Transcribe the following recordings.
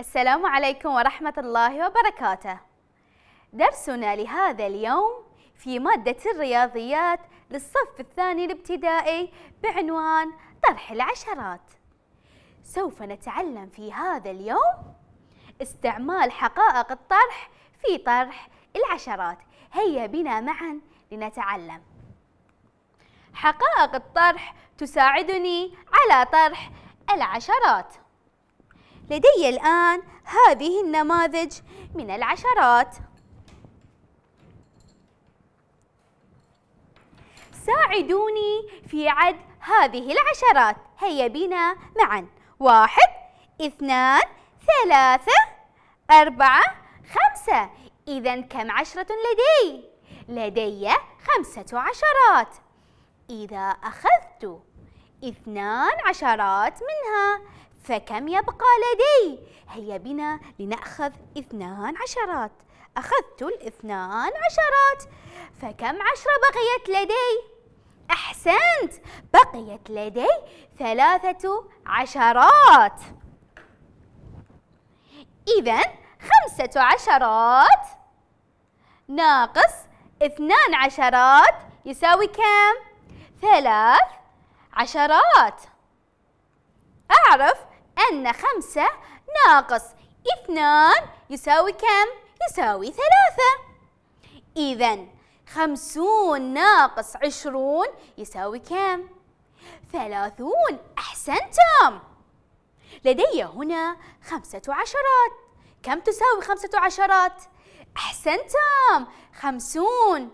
السلام عليكم ورحمة الله وبركاته درسنا لهذا اليوم في مادة الرياضيات للصف الثاني الابتدائي بعنوان طرح العشرات سوف نتعلم في هذا اليوم استعمال حقائق الطرح في طرح العشرات هيا بنا معا لنتعلم حقائق الطرح تساعدني على طرح العشرات لدي الآن هذه النماذج من العشرات ساعدوني في عد هذه العشرات هيا بنا معا واحد اثنان ثلاثة أربعة خمسة إذا كم عشرة لدي؟ لدي خمسة عشرات إذا أخذت اثنان عشرات منها فكم يبقى لدي؟ هيا بنا لنأخذ اثنان عشرات أخذت الاثنان عشرات فكم عشرة بقيت لدي؟ أحسنت بقيت لدي ثلاثة عشرات إذا خمسة عشرات ناقص اثنان عشرات يساوي كم؟ ثلاث عشرات أعرف أن خمسة ناقص اثنان يساوي كم؟ يساوي ثلاثة إذا خمسون ناقص عشرون يساوي كم؟ ثلاثون أحسنتم لدي هنا خمسة عشرات كم تساوي خمسة عشرات؟ أحسنتم خمسون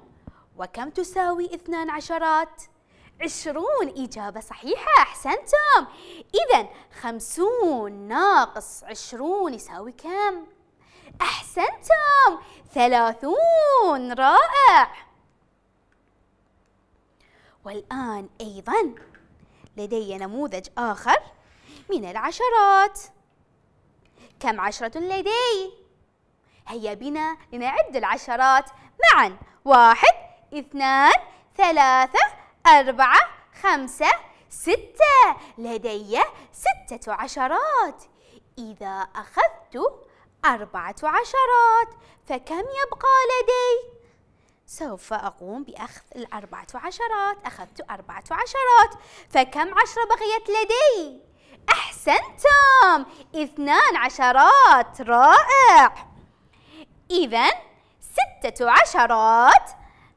وكم تساوي اثنان عشرات؟ عشرون إجابة صحيحة أحسنتم إذا خمسون ناقص عشرون يساوي كم؟ أحسنتم ثلاثون رائع والآن أيضا لدي نموذج آخر من العشرات كم عشرة لدي؟ هيا بنا لنعد العشرات معا واحد اثنان ثلاثة أربعة خمسة ستة لدي ستة عشرات إذا أخذت أربعة عشرات فكم يبقى لدي؟ سوف أقوم بأخذ الأربعة عشرات أخذت أربعة عشرات فكم عشرة بقيت لدي؟ أحسنتم اثنان عشرات رائع إذا ستة عشرات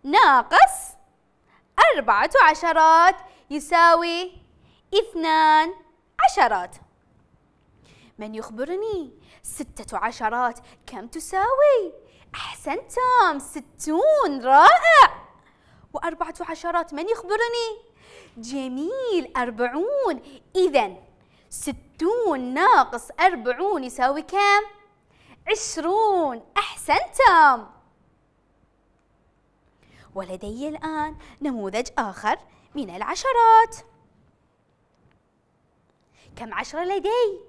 ناقص أربعة عشرات يساوي اثنان عشرات من يخبرني ستة عشرات كم تساوي؟ أحسنتم ستون رائع وأربعة عشرات من يخبرني؟ جميل أربعون إذا ستون ناقص أربعون يساوي كم؟ عشرون أحسنتم ولدي الآن نموذج آخر من العشرات كم عشرة لدي؟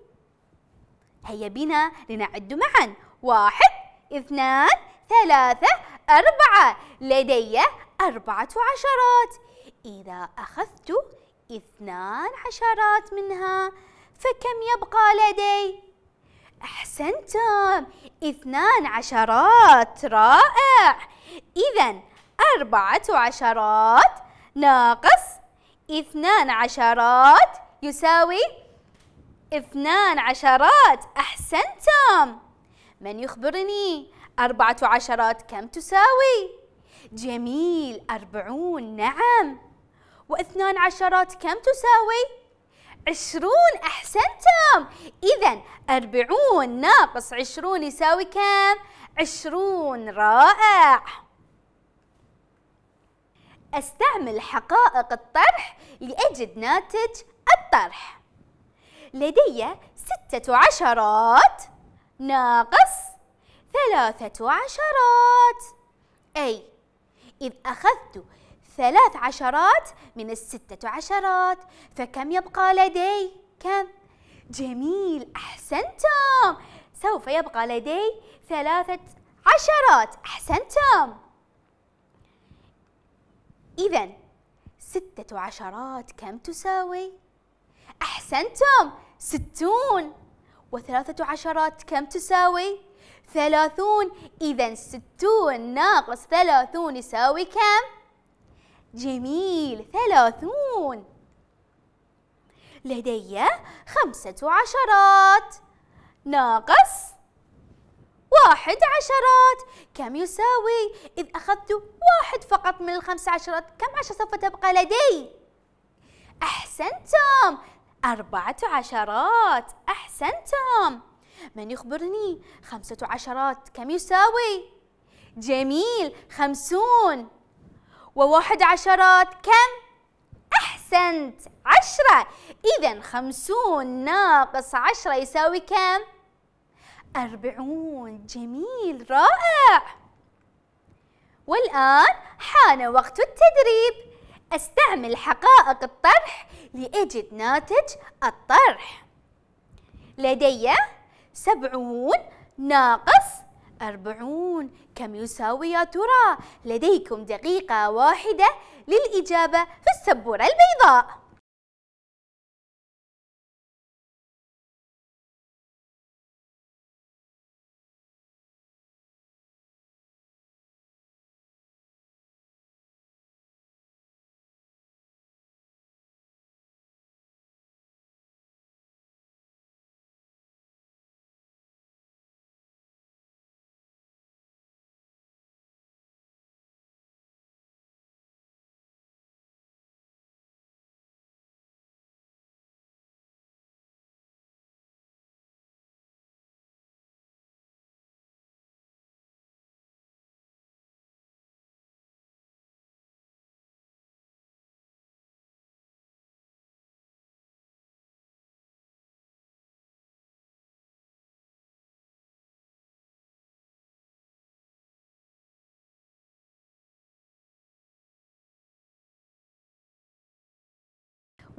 هيا بنا لنعد معا واحد اثنان ثلاثة أربعة لدي أربعة عشرات إذا أخذت اثنان عشرات منها فكم يبقى لدي؟ أحسنتم اثنان عشرات رائع إذا أربعة عشرات ناقص اثنان عشرات يساوي اثنان عشرات أحسنتم من يخبرني أربعة عشرات كم تساوي؟ جميل أربعون نعم واثنان عشرات كم تساوي؟ عشرون أحسنتم إذا أربعون ناقص عشرون يساوي كم؟ عشرون رائع أستعمل حقائق الطرح لأجد ناتج الطرح لدي ستة عشرات ناقص ثلاثة عشرات أي إذ أخذت ثلاث عشرات من الستة عشرات فكم يبقى لدي؟ كم؟ جميل أحسنتم سوف يبقى لدي ثلاثة عشرات أحسنتم إذا ستة عشرات كم تساوي؟ أحسنتم ستون وثلاثة عشرات كم تساوي؟ ثلاثون إذا ستون ناقص ثلاثون يساوي كم؟ جميل ثلاثون لدي خمسة عشرات ناقص واحد عشرات كم يساوي إذ أخذت واحد فقط من الخمس عشرات كم عشرة سوف تبقى لدي؟ أحسنتم أربعة عشرات أحسنتم من يخبرني خمسة عشرات كم يساوي؟ جميل خمسون وواحد عشرات كم؟ أحسنت عشرة إذا خمسون ناقص عشرة يساوي كم؟ أربعون جميل رائع والآن حان وقت التدريب أستعمل حقائق الطرح لأجد ناتج الطرح لدي سبعون ناقص أربعون كم يساوي يا ترى؟ لديكم دقيقة واحدة للإجابة في السبورة البيضاء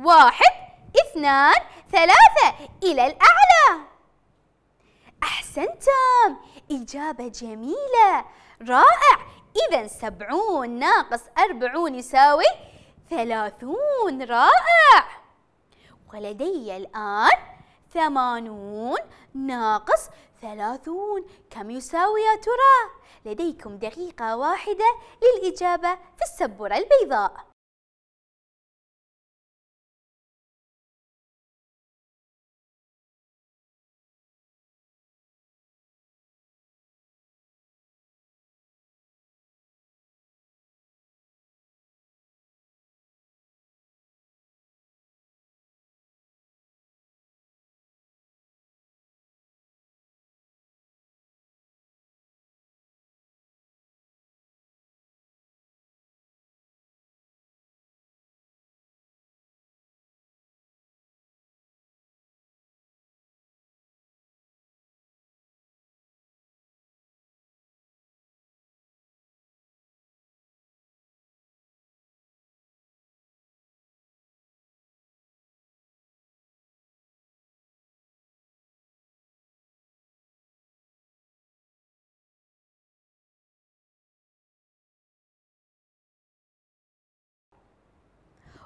واحد اثنان ثلاثة إلى الأعلى أحسنتم إجابة جميلة رائع إذا سبعون ناقص أربعون يساوي ثلاثون رائع ولدي الآن ثمانون ناقص ثلاثون كم يساوي يا ترى؟ لديكم دقيقة واحدة للإجابة في السبورة البيضاء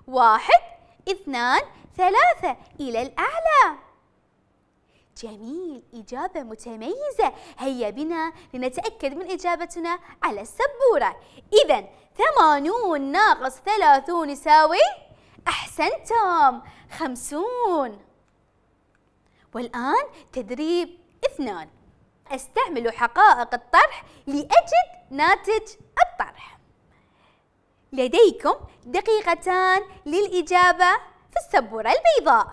واحد اثنان ثلاثة إلى الأعلى جميل إجابة متميزة هيا بنا لنتأكد من إجابتنا على السبورة إذا ثمانون ناقص ثلاثون يساوي أحسنتم خمسون والآن تدريب اثنان أستعمل حقائق الطرح لأجد ناتج الطرح لديكم دقيقتان للإجابة في السبورة البيضاء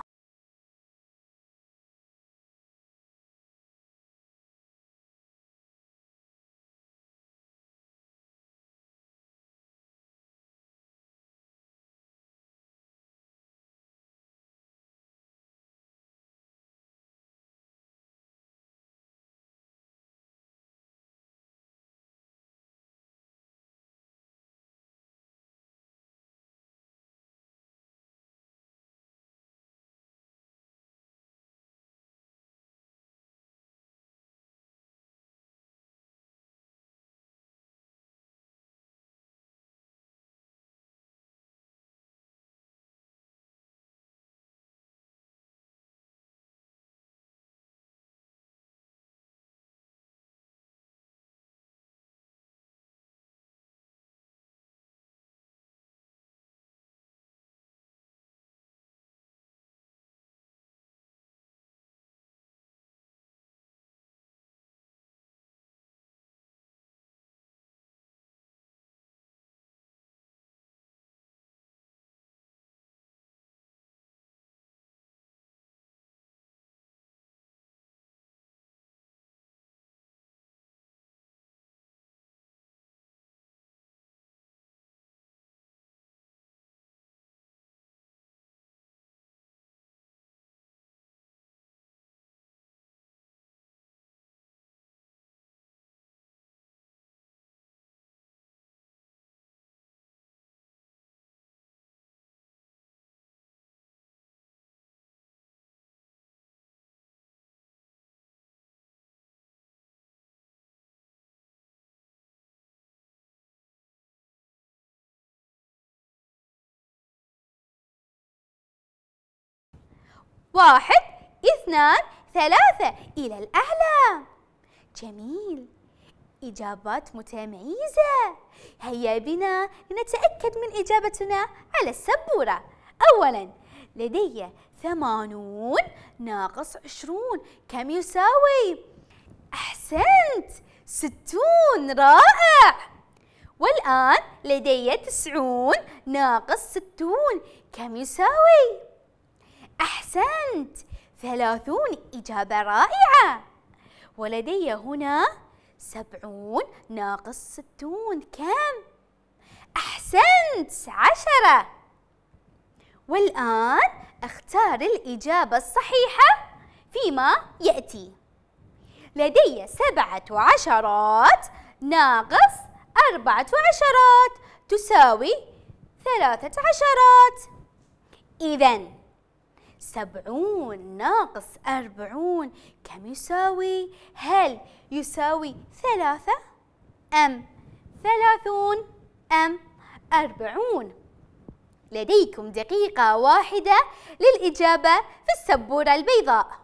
واحد اثنان ثلاثة إلى الأعلى جميل إجابات متميزة هيا بنا لنتأكد من إجابتنا على السبورة أولا لدي ثمانون ناقص عشرون كم يساوي؟ أحسنت ستون رائع والآن لدي تسعون ناقص ستون كم يساوي؟ أحسنت ثلاثون إجابة رائعة ولدي هنا سبعون ناقص ستون كم؟ أحسنت عشرة والآن اختار الإجابة الصحيحة فيما يأتي لدي سبعة عشرات ناقص أربعة عشرات تساوي ثلاثة عشرات إذن سبعون ناقص أربعون كم يساوي؟ هل يساوي ثلاثة أم ثلاثون أم أربعون؟ لديكم دقيقة واحدة للإجابة في السبورة البيضاء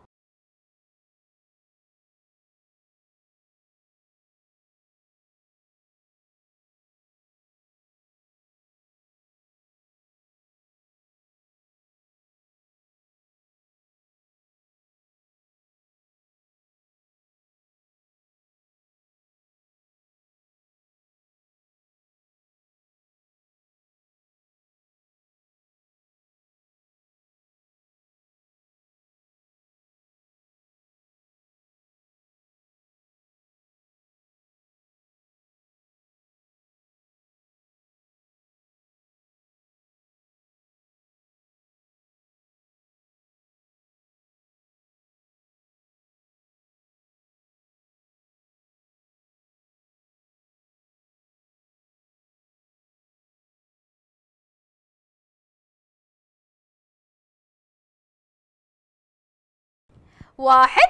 واحد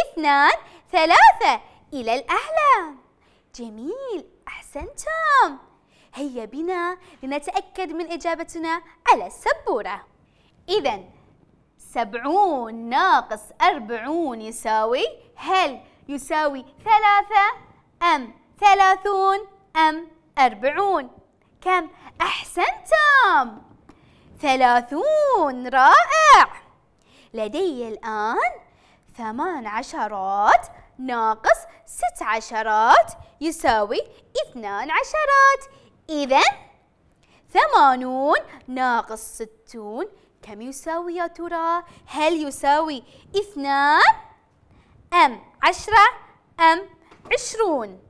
اثنان ثلاثة إلى الأعلى جميل أحسنتم هيا بنا لنتأكد من إجابتنا على السبورة إذا سبعون ناقص أربعون يساوي هل يساوي ثلاثة أم ثلاثون أم أربعون كم أحسنتم ثلاثون رائع لدي الآن ثمان عشرات ناقص ست عشرات يساوي اثنان عشرات إذا ثمانون ناقص ستون كم يساوي يا ترى؟ هل يساوي اثنان أم عشرة أم عشرون؟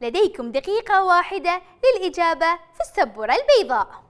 لديكم دقيقة واحدة للإجابة في السبورة البيضاء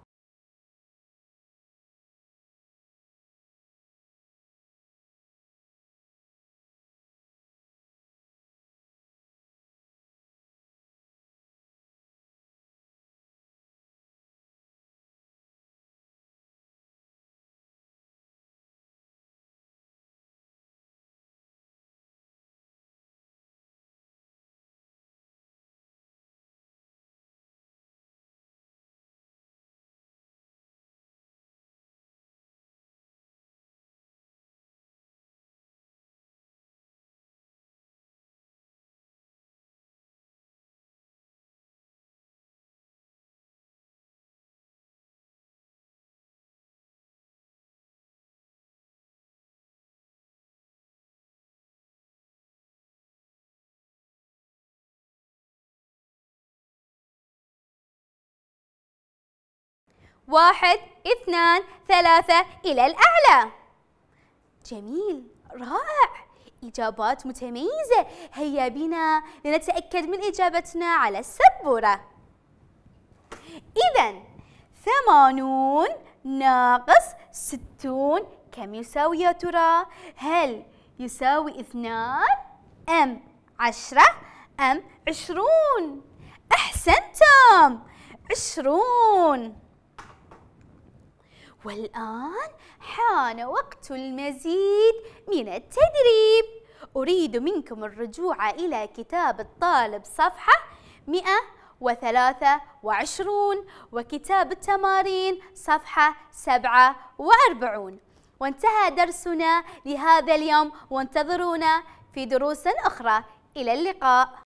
واحد اثنان ثلاثة إلى الأعلى جميل رائع إجابات متميزة هيا بنا لنتأكد من إجابتنا على السبورة إذا ثمانون ناقص ستون كم يساوي يا ترى؟ هل يساوي اثنان أم عشرة أم عشرون؟ أحسنتم عشرون والآن حان وقت المزيد من التدريب أريد منكم الرجوع إلى كتاب الطالب صفحة 123 وكتاب التمارين صفحة 47 وانتهى درسنا لهذا اليوم وانتظرونا في دروس أخرى إلى اللقاء